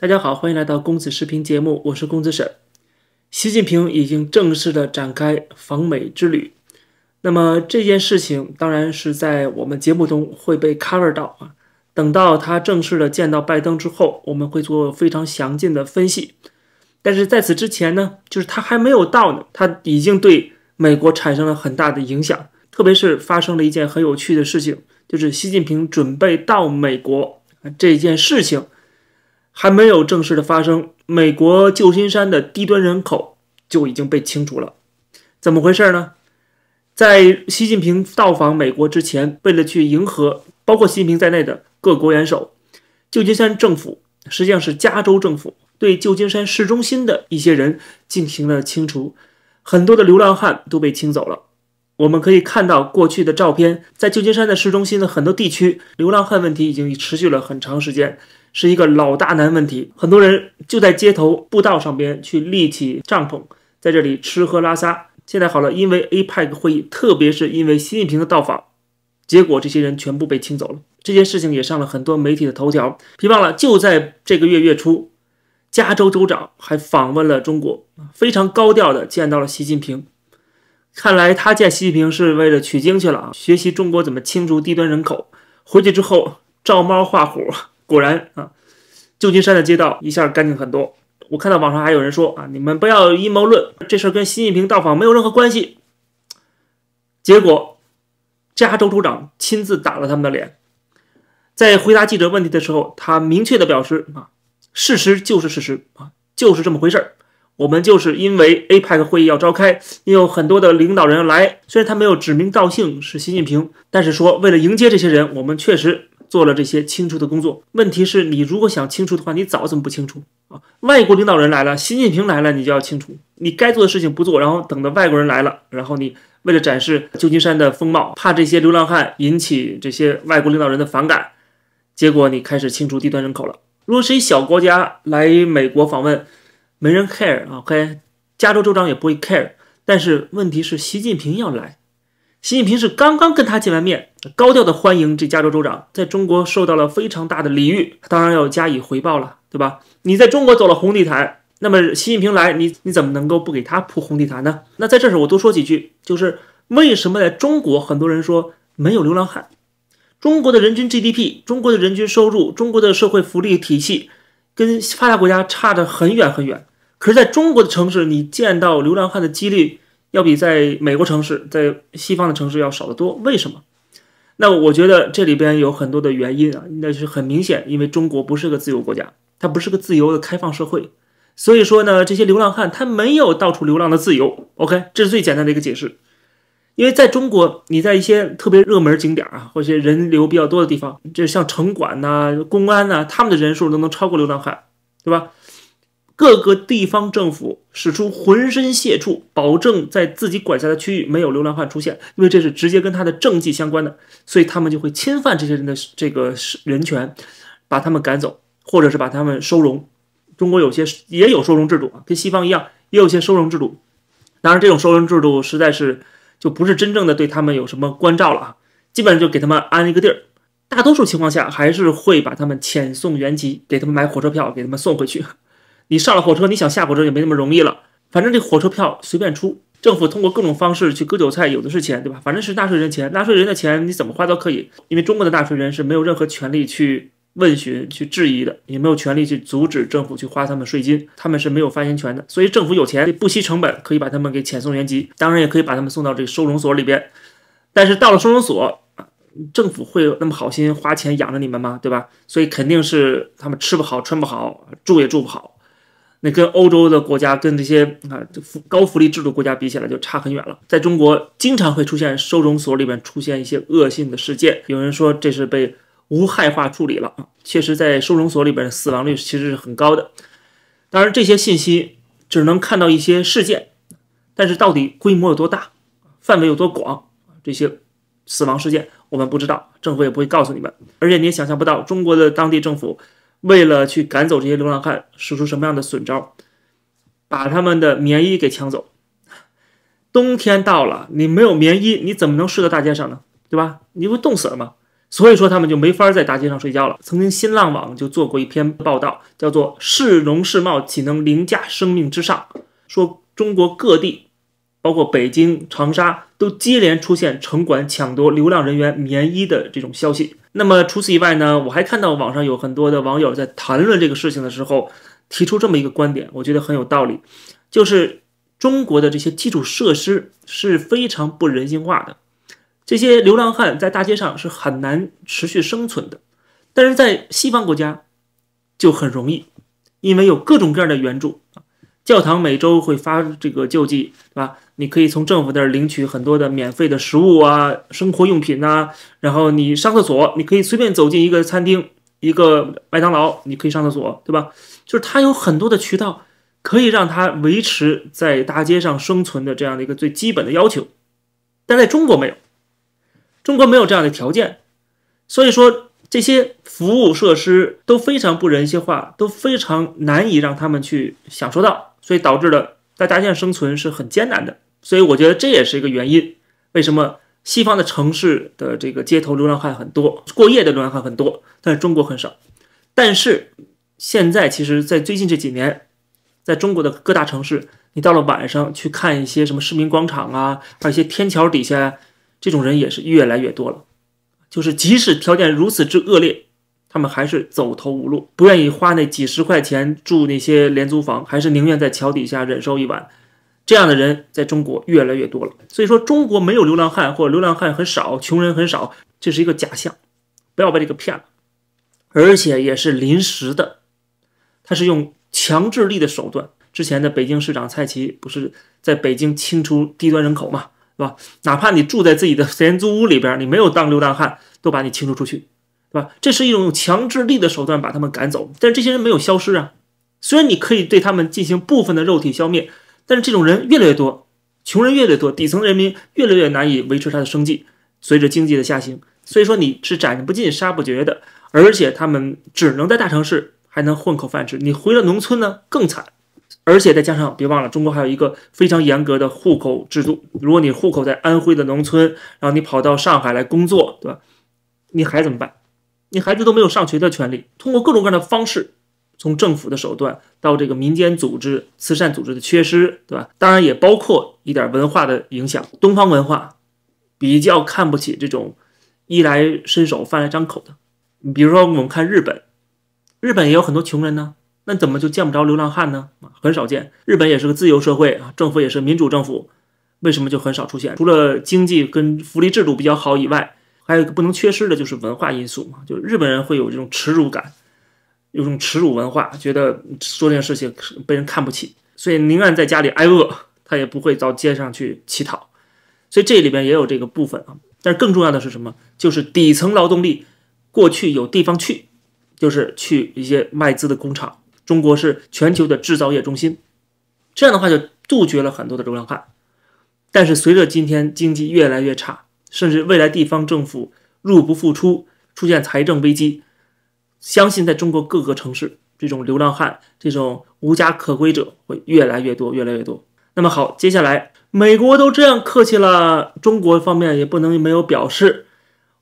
大家好，欢迎来到公子视频节目，我是公子沈。习近平已经正式的展开访美之旅，那么这件事情当然是在我们节目中会被 cover 到啊。等到他正式的见到拜登之后，我们会做非常详尽的分析。但是在此之前呢，就是他还没有到呢，他已经对美国产生了很大的影响，特别是发生了一件很有趣的事情，就是习近平准备到美国这件事情。还没有正式的发生，美国旧金山的低端人口就已经被清除了，怎么回事呢？在习近平到访美国之前，为了去迎合包括习近平在内的各国元首，旧金山政府实际上是加州政府对旧金山市中心的一些人进行了清除，很多的流浪汉都被清走了。我们可以看到过去的照片，在旧金山的市中心的很多地区，流浪汉问题已经持续了很长时间。是一个老大难问题，很多人就在街头步道上边去立起帐篷，在这里吃喝拉撒。现在好了，因为 APEC 会议，特别是因为习近平的到访，结果这些人全部被清走了。这件事情也上了很多媒体的头条。别忘了，就在这个月月初，加州州长还访问了中国，非常高调的见到了习近平。看来他见习近平是为了取经去了啊，学习中国怎么清除低端人口。回去之后照猫画虎。果然啊，旧金山的街道一下干净很多。我看到网上还有人说啊，你们不要阴谋论，这事跟习近平到访没有任何关系。结果，加州州长亲自打了他们的脸。在回答记者问题的时候，他明确的表示啊，事实就是事实啊，就是这么回事儿。我们就是因为 APEC 会议要召开，也有很多的领导人来，虽然他没有指名道姓是习近平，但是说为了迎接这些人，我们确实。做了这些清除的工作，问题是你如果想清除的话，你早怎么不清除啊？外国领导人来了，习近平来了，你就要清除，你该做的事情不做，然后等到外国人来了，然后你为了展示旧金山的风貌，怕这些流浪汉引起这些外国领导人的反感，结果你开始清除低端人口了。如果是一小国家来美国访问，没人 care 啊，该加州州长也不会 care。但是问题是习近平要来。习近平是刚刚跟他见完面，高调的欢迎这加州州长在中国受到了非常大的礼遇，他当然要加以回报了，对吧？你在中国走了红地毯，那么习近平来，你你怎么能够不给他铺红地毯呢？那在这时候，我多说几句，就是为什么在中国很多人说没有流浪汉？中国的人均 GDP，中国的人均收入，中国的社会福利体系跟发达国家差得很远很远，可是在中国的城市，你见到流浪汉的几率。要比在美国城市，在西方的城市要少得多。为什么？那我觉得这里边有很多的原因啊，那是很明显，因为中国不是个自由国家，它不是个自由的开放社会，所以说呢，这些流浪汉他没有到处流浪的自由。OK，这是最简单的一个解释。因为在中国，你在一些特别热门景点啊，或一些人流比较多的地方，就像城管呐、公安呐，他们的人数都能超过流浪汉，对吧？各个地方政府使出浑身解数，保证在自己管辖的区域没有流浪汉出现，因为这是直接跟他的政绩相关的，所以他们就会侵犯这些人的这个人权，把他们赶走，或者是把他们收容。中国有些也有收容制度啊，跟西方一样，也有些收容制度。当然，这种收容制度实在是就不是真正的对他们有什么关照了啊，基本上就给他们安一个地儿，大多数情况下还是会把他们遣送原籍，给他们买火车票，给他们送回去。你上了火车，你想下火车也没那么容易了。反正这火车票随便出，政府通过各种方式去割韭菜，有的是钱，对吧？反正是纳税人的钱，纳税人的钱你怎么花都可以，因为中国的纳税人是没有任何权利去问询、去质疑的，也没有权利去阻止政府去花他们税金，他们是没有发言权的。所以政府有钱，不惜成本可以把他们给遣送原籍，当然也可以把他们送到这个收容所里边。但是到了收容所政府会有那么好心花钱养着你们吗？对吧？所以肯定是他们吃不好、穿不好、住也住不好。那跟欧洲的国家，跟这些啊这高福利制度国家比起来，就差很远了。在中国，经常会出现收容所里面出现一些恶性的事件，有人说这是被无害化处理了啊。确实，在收容所里边，死亡率其实是很高的。当然，这些信息只能看到一些事件，但是到底规模有多大，范围有多广，这些死亡事件我们不知道，政府也不会告诉你们，而且你也想象不到中国的当地政府。为了去赶走这些流浪汉，使出什么样的损招？把他们的棉衣给抢走。冬天到了，你没有棉衣，你怎么能睡在大街上呢？对吧？你不冻死了吗？所以说他们就没法在大街上睡觉了。曾经新浪网就做过一篇报道，叫做《市容市貌岂能凌驾生命之上》，说中国各地，包括北京、长沙。都接连出现城管抢夺流浪人员棉衣的这种消息。那么，除此以外呢？我还看到网上有很多的网友在谈论这个事情的时候，提出这么一个观点，我觉得很有道理，就是中国的这些基础设施是非常不人性化的，这些流浪汉在大街上是很难持续生存的，但是在西方国家就很容易，因为有各种各样的援助。教堂每周会发这个救济，对吧？你可以从政府那儿领取很多的免费的食物啊、生活用品呐。然后你上厕所，你可以随便走进一个餐厅、一个麦当劳，你可以上厕所，对吧？就是它有很多的渠道可以让它维持在大街上生存的这样的一个最基本的要求。但在中国没有，中国没有这样的条件，所以说这些服务设施都非常不人性化，都非常难以让他们去享受到。所以导致了大家现在生存是很艰难的，所以我觉得这也是一个原因，为什么西方的城市的这个街头流浪汉很多，过夜的流浪汉很多，但是中国很少。但是现在其实，在最近这几年，在中国的各大城市，你到了晚上去看一些什么市民广场啊，还有一些天桥底下，这种人也是越来越多了。就是即使条件如此之恶劣。他们还是走投无路，不愿意花那几十块钱住那些廉租房，还是宁愿在桥底下忍受一晚。这样的人在中国越来越多了。所以说，中国没有流浪汉或流浪汉很少，穷人很少，这是一个假象，不要被这个骗了。而且也是临时的，他是用强制力的手段。之前的北京市长蔡奇不是在北京清除低端人口嘛，是吧？哪怕你住在自己的廉租屋里边，你没有当流浪汉，都把你清除出去。对吧？这是一种用强制力的手段把他们赶走，但是这些人没有消失啊。虽然你可以对他们进行部分的肉体消灭，但是这种人越来越多，穷人越来越多，底层人民越来越难以维持他的生计。随着经济的下行，所以说你是斩不尽杀不绝的，而且他们只能在大城市还能混口饭吃，你回了农村呢更惨，而且再加上别忘了，中国还有一个非常严格的户口制度。如果你户口在安徽的农村，然后你跑到上海来工作，对吧？你还怎么办？你孩子都没有上学的权利，通过各种各样的方式，从政府的手段到这个民间组织、慈善组织的缺失，对吧？当然也包括一点文化的影响。东方文化比较看不起这种衣来伸手、饭来张口的。你比如说，我们看日本，日本也有很多穷人呢，那怎么就见不着流浪汉呢？啊，很少见。日本也是个自由社会啊，政府也是民主政府，为什么就很少出现？除了经济跟福利制度比较好以外。还有一个不能缺失的就是文化因素嘛，就日本人会有这种耻辱感，有种耻辱文化，觉得做这件事情被人看不起，所以宁愿在家里挨饿，他也不会到街上去乞讨，所以这里边也有这个部分啊。但是更重要的是什么？就是底层劳动力过去有地方去，就是去一些外资的工厂。中国是全球的制造业中心，这样的话就杜绝了很多的流浪汉。但是随着今天经济越来越差。甚至未来地方政府入不敷出，出现财政危机，相信在中国各个城市，这种流浪汉、这种无家可归者会越来越多、越来越多。那么好，接下来美国都这样客气了，中国方面也不能没有表示。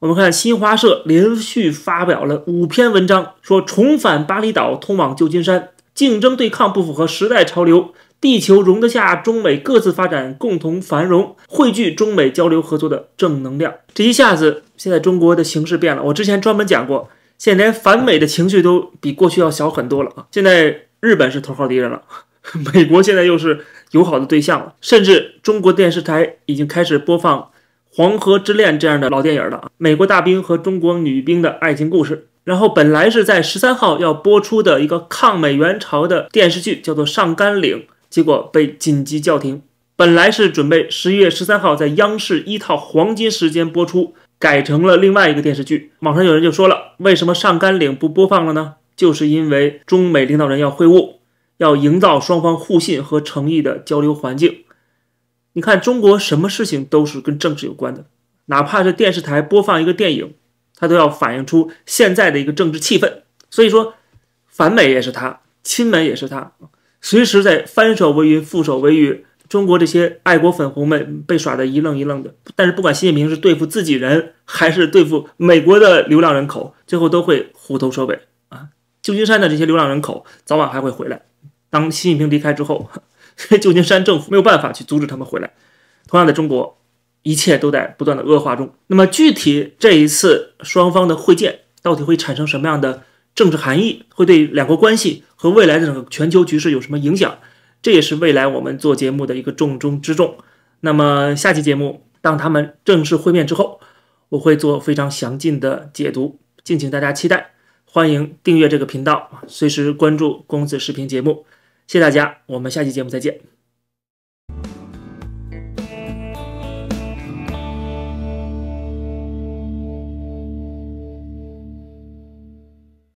我们看新华社连续发表了五篇文章，说重返巴厘岛通往旧金山，竞争对抗不符合时代潮流。地球容得下中美各自发展、共同繁荣，汇聚中美交流合作的正能量。这一下子，现在中国的形势变了。我之前专门讲过，现在连反美的情绪都比过去要小很多了啊！现在日本是头号敌人了，美国现在又是友好的对象了。甚至中国电视台已经开始播放《黄河之恋》这样的老电影了啊！美国大兵和中国女兵的爱情故事。然后本来是在十三号要播出的一个抗美援朝的电视剧，叫做《上甘岭》。结果被紧急叫停。本来是准备十一月十三号在央视一套黄金时间播出，改成了另外一个电视剧。网上有人就说了：“为什么上甘岭不播放了呢？就是因为中美领导人要会晤，要营造双方互信和诚意的交流环境。”你看，中国什么事情都是跟政治有关的，哪怕是电视台播放一个电影，它都要反映出现在的一个政治气氛。所以说，反美也是它，亲美也是它。随时在翻手为云覆手为雨，中国这些爱国粉红们被耍的一愣一愣的。但是不管习近平是对付自己人，还是对付美国的流浪人口，最后都会虎头蛇尾啊！旧金山的这些流浪人口早晚还会回来。当习近平离开之后，旧金山政府没有办法去阻止他们回来。同样的，中国一切都在不断的恶化中。那么具体这一次双方的会见到底会产生什么样的？政治含义会对两国关系和未来的整个全球局势有什么影响？这也是未来我们做节目的一个重中之重。那么下期节目，当他们正式会面之后，我会做非常详尽的解读，敬请大家期待。欢迎订阅这个频道，随时关注公子视频节目。谢谢大家，我们下期节目再见。